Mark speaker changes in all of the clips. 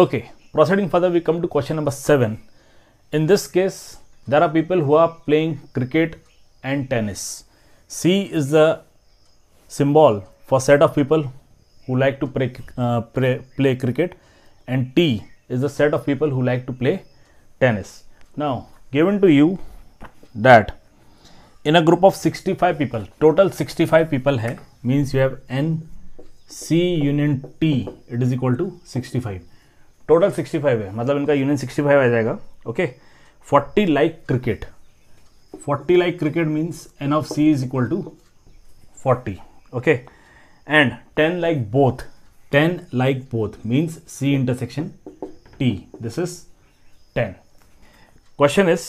Speaker 1: Okay, proceeding further, we come to question number 7. In this case, there are people who are playing cricket and tennis. C is the symbol for set of people who like to play, uh, play, play cricket and T is the set of people who like to play tennis. Now, given to you that in a group of 65 people, total 65 people hai, means you have N C union T, it is equal to 65. Total 65 है मतलब इनका union 65 आ जाएगा okay 40 like cricket 40 like cricket means n of C is equal to 40 okay and 10 like both 10 like both means C intersection T this is 10 question is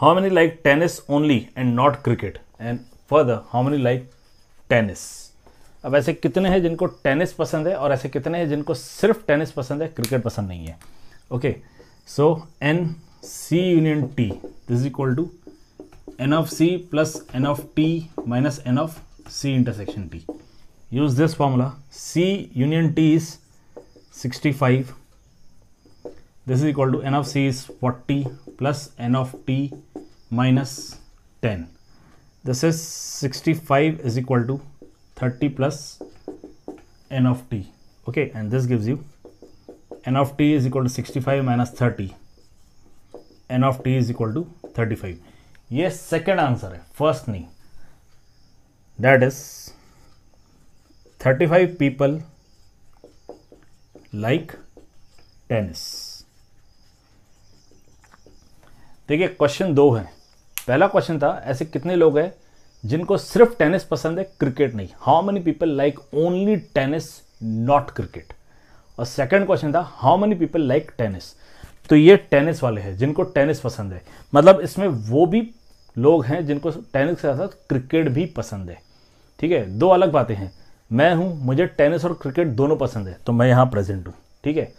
Speaker 1: how many like tennis only and not cricket and further how many like tennis अब ऐसे कितने हैं जिनको tennis पसंद है और ऐसे कितने हैं जिनको सिर्फ टेनिस पसंद है क्रिकेट पसंद नहीं है okay so n C union T this equal to n of C plus n of T minus n of C intersection T use this formula C union T is sixty five this is equal to n of C is forty plus n of T minus ten this is sixty five is equal to 30 plus n of t okay and this gives you n of t is equal to 65 minus 30 n of t is equal to 35 yes second answer hai. first नहीं that is 35 people like tennis देखिए question दो है पहला question था ऐसे कितने लोग हैं जिनको सिर्फ टेनिस पसंद है क्रिकेट नहीं how many people like only tennis not cricket और सेकंड क्वेश्चन था how many people like tennis तो ये टेनिस वाले हैं जिनको टेनिस पसंद है मतलब इसमें वो भी लोग हैं जिनको टेनिस के साथ साथ क्रिकेट भी पसंद है ठीक है दो अलग बातें हैं मैं हूँ मुझे टेनिस और क्रिकेट दोनों पसंद है तो मैं यहाँ प्रेजेंट हूँ ठीक है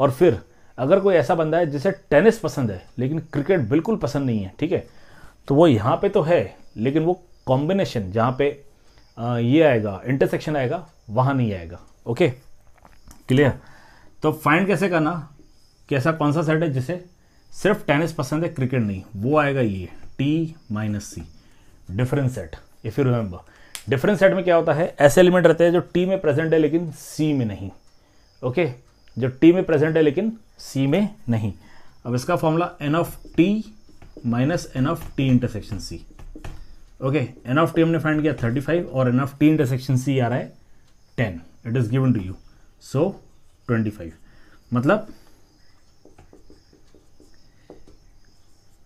Speaker 1: और फिर अगर कोई ऐसा बंदा है जिसे टेनिस पसंद है लेकिन क्रिकेट बिल्कुल पसंद नहीं है ठीक है तो वो यहाँ पे तो है लेकिन वो कॉम्बिनेशन जहाँ पे ये आएगा इंटरसेक्शन आएगा वहाँ नहीं आएगा ओके क्लियर तो फाइंड कैसे करना कि ऐसा कौन सा सेट है जिसे सिर्फ टेनिस पसंद है क्रिकेट नहीं वो आएगा ये T minus C difference set if you remember difference set में क्या होता है ऐसे एलिमेंट रहते हैं जो टी में प्रेजेंट है लेकिन सी में नहीं ओके जो टी में प्रेजेंट है लेकिन सी में नहीं अब इसका formula n of T minus n of T intersection C okay n of T हमने फाइंड किया 35 और n of T intersection C आ रहा है 10 it is given to you so 25 मतलब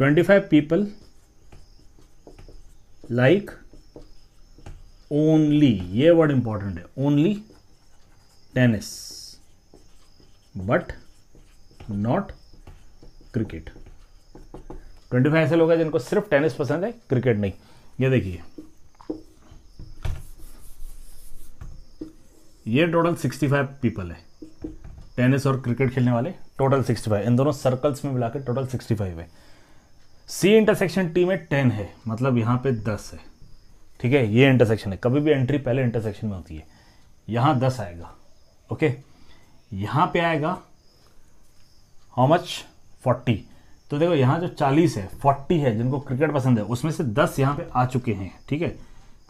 Speaker 1: 25 पीपल लाइक ओनली ये वर्ड इंपॉर्टेंट है only tennis but not cricket 25 ऐसे लोग हैं जिनको सिर्फ टेनिस पसंद है क्रिकेट नहीं ये देखिए ये टोटल 65 पीपल है टेनिस और क्रिकेट खेलने वाले टोटल 65 इन दोनों सर्कल्स में मिलाकर टोटल 65 है सी इंटरसेक्शन टी में 10 है मतलब यहाँ पे 10 है ठीक है ये इंटरसेक्शन है कभी भी एंट्री पहले इंटरसेक्शन में होती है यहाँ 10 आएगा ओके यहाँ पे आएगा हाउ मच 40 तो देखो यहाँ जो चालीस है फोर्टी है जिनको क्रिकेट पसंद है उसमें से दस यहाँ पे आ चुके हैं ठीक है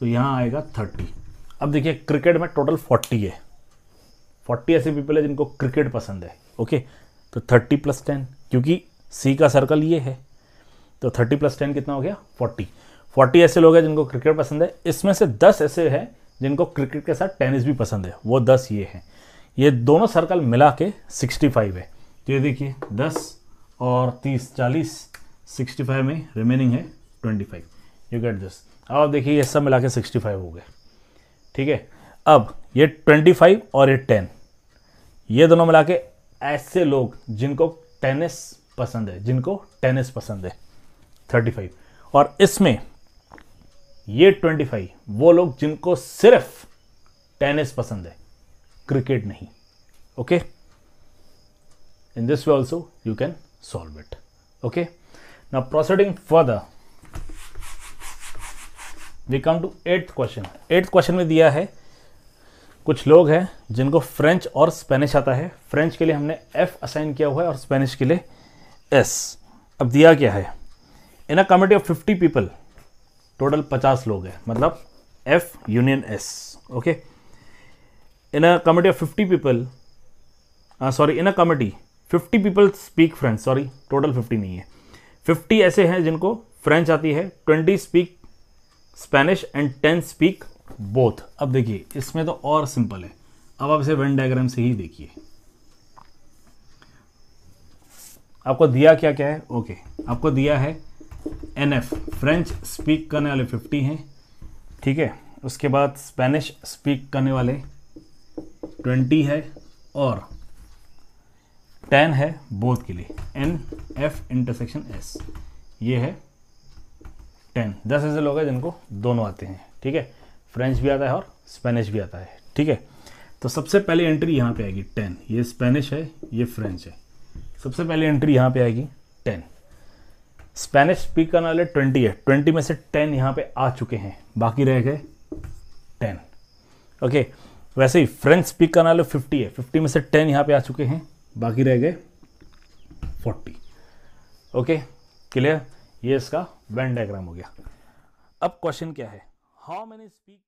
Speaker 1: तो यहाँ आएगा थर्टी अब देखिए क्रिकेट में टोटल फोर्टी है फोर्टी ऐसे पीपल है जिनको क्रिकेट पसंद है ओके तो थर्टी प्लस टेन क्योंकि सी का सर्कल ये है तो थर्टी प्लस टेन कितना हो गया फोर्टी फोर्टी ऐसे लोग हैं जिनको क्रिकेट पसंद है इसमें से दस ऐसे हैं जिनको क्रिकेट के साथ टेनिस भी पसंद है वो दस ये हैं ये दोनों सर्कल मिला के सिक्सटी फाइव है तो ये देखिए दस और तीस चालीस सिक्सटी फाइव में रिमेनिंग है twenty five you get this अब आप देखिए ये सब मिला के सिक्सटी फाइव हो गए ठीक है अब ये ट्वेंटी फाइव और ये टेन ये दोनों मिला के ऐसे लोग जिनको टेनिस पसंद है जिनको टेनिस पसंद है थर्टी फाइव और इसमें ये ट्वेंटी फाइव वो लोग जिनको सिर्फ टेनिस पसंद है क्रिकेट नहीं okay in this way also you can solve it okay now proceeding further we come to eighth question eighth question में दिया है कुछ लोग हैं जिनको फ्रेंच और स्पेनिश आता है फ्रेंच के लिए हमने एफ असाइन किया हुआ है और स्पेनिश के लिए एस अब दिया क्या है in a committee of fifty people total पचास लोग हैं मतलब F union S okay in a committee of fifty people sorry in a committee fifty people speak French sorry total fifty नहीं है फिफ्टी ऐसे हैं जिनको फ्रेंच आती है twenty speak Spanish and ten speak both अब देखिए इसमें तो और सिंपल है अब आप इसे वेन डायग्राम से ही देखिए आपको दिया क्या क्या है ओके okay. आपको दिया है एन एफ फ्रेंच स्पीक करने वाले फिफ्टी हैं ठीक है उसके बाद स्पेनिश स्पीक करने वाले ट्वेंटी है और टेन है बोथ के लिए एन एफ इंटरसेक्शन एस ये है टेन दस ऐसे लोग हैं जिनको दोनों आते हैं ठीक है फ्रेंच भी आता है और स्पेनिश भी आता है ठीक है तो सबसे पहले एंट्री यहाँ पे आएगी टेन ये स्पेनिश है ये फ्रेंच है सबसे पहले एंट्री यहाँ पे आएगी टेन स्पेनिश स्पीक करने वाले ट्वेंटी है ट्वेंटी में से टेन यहाँ पे आ चुके हैं बाकी रह गए टेन ओके वैसे ही फ्रेंच स्पीक करने वाले फिफ्टी है फिफ्टी में से टेन यहाँ पे आ चुके हैं बाकी रह गए फोर्टी ओके क्लियर ये इसका वेन डायग्राम हो गया अब क्वेश्चन क्या है हाउ मैनी स्पीक